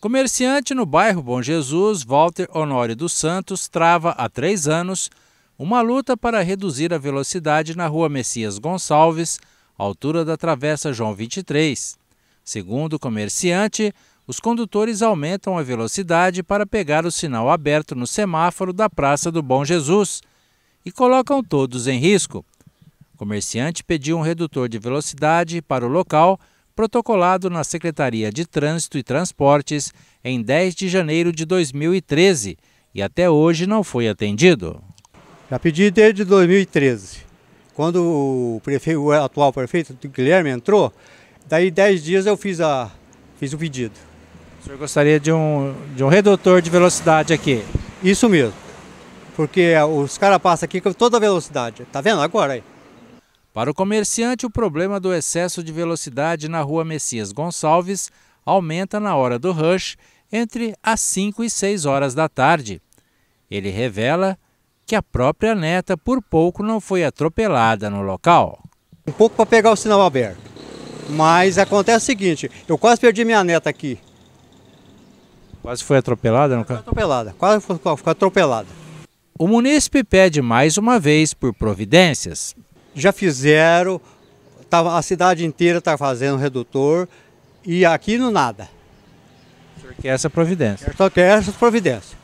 Comerciante no bairro Bom Jesus, Walter Honório dos Santos trava há três anos uma luta para reduzir a velocidade na rua Messias Gonçalves, altura da Travessa João 23. Segundo o comerciante, os condutores aumentam a velocidade para pegar o sinal aberto no semáforo da Praça do Bom Jesus e colocam todos em risco. O comerciante pediu um redutor de velocidade para o local protocolado na Secretaria de Trânsito e Transportes em 10 de janeiro de 2013 e até hoje não foi atendido. Já pedi desde 2013. Quando o, prefeito, o atual prefeito Guilherme entrou, daí 10 dias eu fiz, a, fiz o pedido. O senhor gostaria de um, de um redutor de velocidade aqui? Isso mesmo. Porque os caras passam aqui com toda a velocidade. Tá vendo agora aí? Para o comerciante, o problema do excesso de velocidade na rua Messias Gonçalves aumenta na hora do rush entre as 5 e 6 horas da tarde. Ele revela que a própria neta por pouco não foi atropelada no local. Um pouco para pegar o sinal aberto. Mas acontece o seguinte, eu quase perdi minha neta aqui. Quase foi atropelada? Não? Foi atropelada, quase foi, foi atropelada. O munícipe pede mais uma vez por providências já fizeram, tava, a cidade inteira está fazendo redutor e aqui no nada. O senhor quer essa é providência? Eu só quero essa é providência.